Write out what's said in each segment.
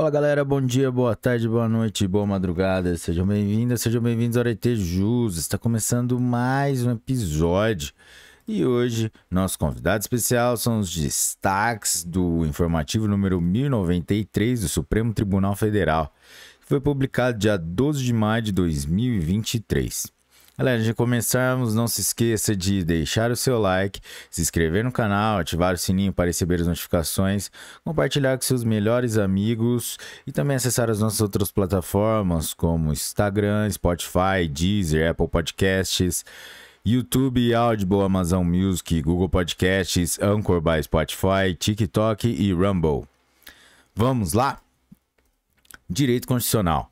Fala galera, bom dia, boa tarde, boa noite, boa madrugada. Sejam bem vindos sejam bem-vindos ao Aretejus. Está começando mais um episódio. E hoje, nosso convidado especial são os destaques do informativo número 1093 do Supremo Tribunal Federal, que foi publicado dia 12 de maio de 2023. Galera, antes de começarmos, não se esqueça de deixar o seu like, se inscrever no canal, ativar o sininho para receber as notificações, compartilhar com seus melhores amigos e também acessar as nossas outras plataformas como Instagram, Spotify, Deezer, Apple Podcasts. YouTube, Audible, Amazon Music, Google Podcasts, Anchor by Spotify, TikTok e Rumble. Vamos lá? Direito Constitucional.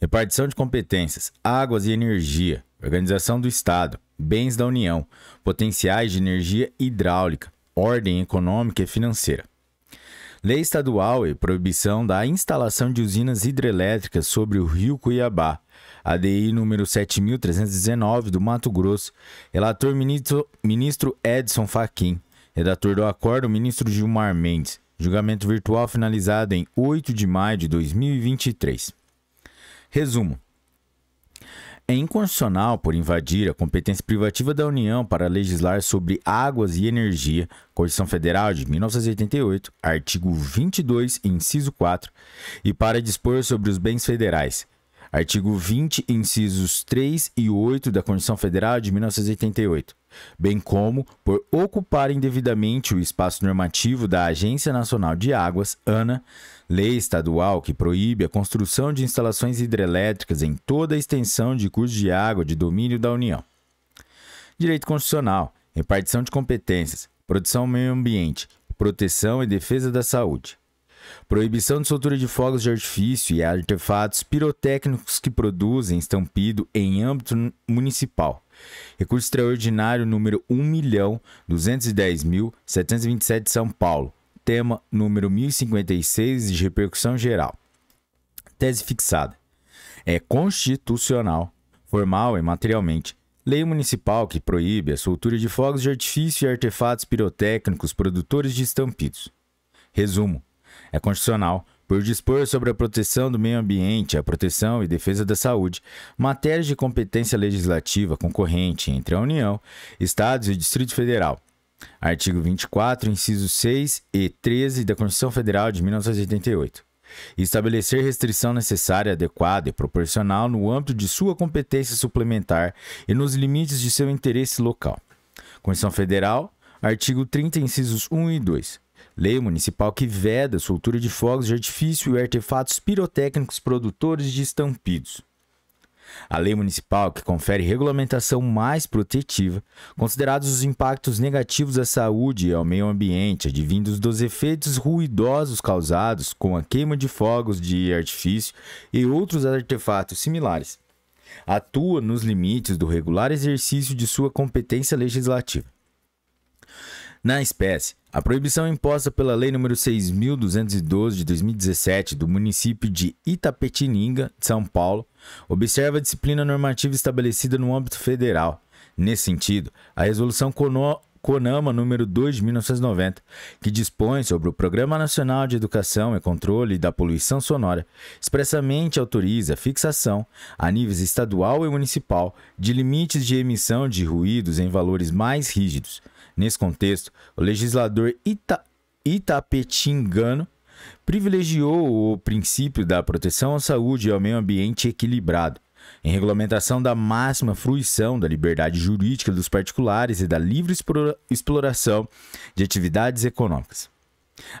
Repartição de competências, águas e energia organização do Estado, bens da União, potenciais de energia hidráulica, ordem econômica e financeira. Lei estadual e proibição da instalação de usinas hidrelétricas sobre o rio Cuiabá. ADI número 7319 do Mato Grosso. Relator ministro, ministro Edson Fachin. Redator do acordo ministro Gilmar Mendes. Julgamento virtual finalizado em 8 de maio de 2023. Resumo: é inconstitucional por invadir a competência privativa da União para legislar sobre águas e energia, Constituição Federal de 1988, artigo 22, inciso 4, e para dispor sobre os bens federais, Artigo 20, incisos 3 e 8 da Constituição Federal de 1988, bem como por ocupar indevidamente o espaço normativo da Agência Nacional de Águas, ANA, lei estadual que proíbe a construção de instalações hidrelétricas em toda a extensão de curso de água de domínio da União. Direito constitucional, repartição de competências, produção meio ambiente, proteção e defesa da saúde. Proibição de soltura de fogos de artifício e artefatos pirotécnicos que produzem estampido em âmbito municipal. Recurso extraordinário número 1.210.727 São Paulo. Tema número 1056 de repercussão geral. Tese fixada. É constitucional, formal e materialmente, Lei municipal que proíbe a soltura de fogos de artifício e artefatos pirotécnicos produtores de estampidos. Resumo: é constitucional por dispor sobre a proteção do meio ambiente, a proteção e defesa da saúde, matérias de competência legislativa concorrente entre a União, Estados e Distrito Federal. Artigo 24, incisos 6 e 13 da Constituição Federal de 1988. Estabelecer restrição necessária, adequada e proporcional no âmbito de sua competência suplementar e nos limites de seu interesse local. Constituição Federal, artigo 30, incisos 1 e 2. Lei municipal que veda a soltura de fogos de artifício e artefatos pirotécnicos produtores de estampidos. A lei municipal que confere regulamentação mais protetiva, considerados os impactos negativos à saúde e ao meio ambiente advindos dos efeitos ruidosos causados com a queima de fogos de artifício e outros artefatos similares, atua nos limites do regular exercício de sua competência legislativa na espécie. A proibição é imposta pela Lei nº 6.212 de 2017 do município de Itapetininga, de São Paulo, observa a disciplina normativa estabelecida no âmbito federal. Nesse sentido, a Resolução CONO CONAMA número 2 de 1990, que dispõe sobre o Programa Nacional de Educação e Controle da Poluição Sonora, expressamente autoriza a fixação, a níveis estadual e municipal, de limites de emissão de ruídos em valores mais rígidos. Nesse contexto, o legislador Ita Itapetingano privilegiou o princípio da proteção à saúde e ao meio ambiente equilibrado, em regulamentação da máxima fruição da liberdade jurídica dos particulares e da livre exploração de atividades econômicas.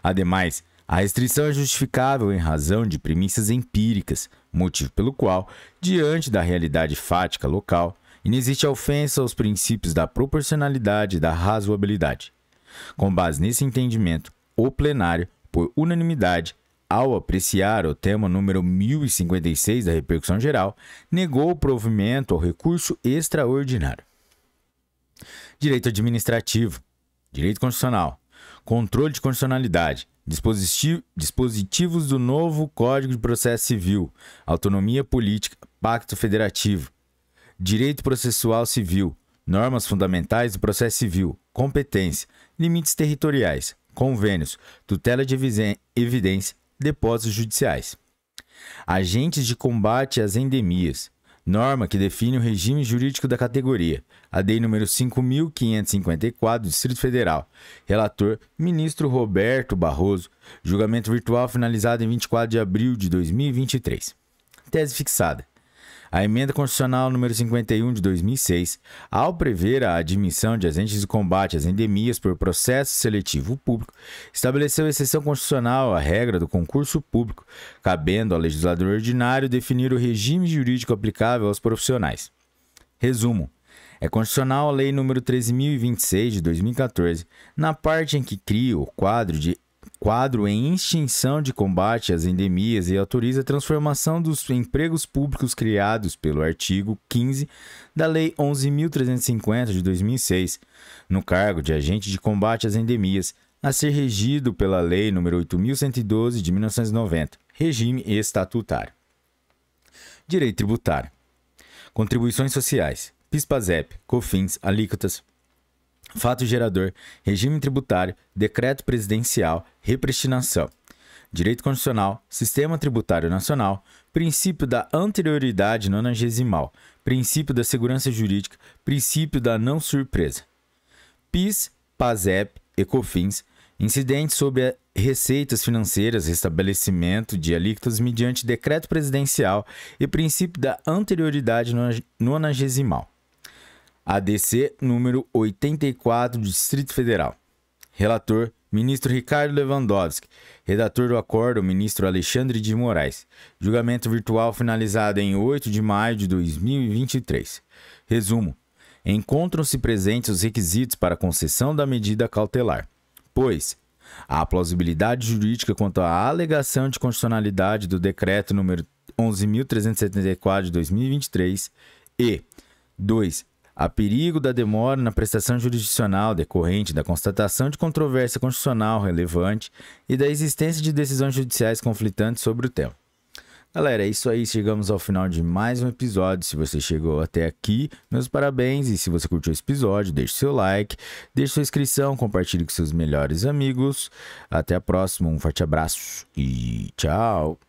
Ademais, a restrição é justificável em razão de premissas empíricas, motivo pelo qual, diante da realidade fática local, e não existe ofensa aos princípios da proporcionalidade e da razoabilidade. Com base nesse entendimento, o plenário, por unanimidade, ao apreciar o tema número 1056 da repercussão geral, negou o provimento ao recurso extraordinário. Direito administrativo, direito constitucional, controle de constitucionalidade, dispositivos do novo Código de Processo Civil, autonomia política, pacto federativo, Direito processual civil, normas fundamentais do processo civil, competência, limites territoriais, convênios, tutela de evidência, depósitos judiciais. Agentes de combate às endemias, norma que define o regime jurídico da categoria. ADEI número 5.554, Distrito Federal. Relator, ministro Roberto Barroso. Julgamento virtual finalizado em 24 de abril de 2023. Tese fixada. A emenda constitucional número 51 de 2006, ao prever a admissão de agentes de combate às endemias por processo seletivo público, estabeleceu exceção constitucional à regra do concurso público, cabendo ao legislador ordinário definir o regime jurídico aplicável aos profissionais. Resumo: é constitucional a Lei nº 13.026 de 2014, na parte em que cria o quadro de quadro em extinção de combate às endemias e autoriza a transformação dos empregos públicos criados pelo artigo 15 da Lei 11.350 de 2006, no cargo de agente de combate às endemias, a ser regido pela Lei nº 8.112 de 1990, regime estatutário. Direito tributário. Contribuições sociais. PIS/PASEP, COFINS, alíquotas, Fato gerador, regime tributário, decreto presidencial, repristinação. Direito constitucional, sistema tributário nacional, princípio da anterioridade nonagesimal, princípio da segurança jurídica, princípio da não surpresa. PIS, PASEP, ECOFINS, incidentes sobre receitas financeiras, restabelecimento de alíquotas mediante decreto presidencial e princípio da anterioridade nonagesimal. ADC número 84 do Distrito Federal. Relator: Ministro Ricardo Lewandowski. Redator do acordo: Ministro Alexandre de Moraes. Julgamento virtual finalizado em 8 de maio de 2023. Resumo: Encontram-se presentes os requisitos para concessão da medida cautelar, pois a plausibilidade jurídica quanto à alegação de constitucionalidade do decreto número 11.374 de 2023 e 2 a perigo da demora na prestação jurisdicional decorrente da constatação de controvérsia constitucional relevante e da existência de decisões judiciais conflitantes sobre o tema. Galera, é isso aí. Chegamos ao final de mais um episódio. Se você chegou até aqui, meus parabéns. E se você curtiu esse episódio, deixe seu like, deixe sua inscrição, compartilhe com seus melhores amigos. Até a próxima, um forte abraço e tchau!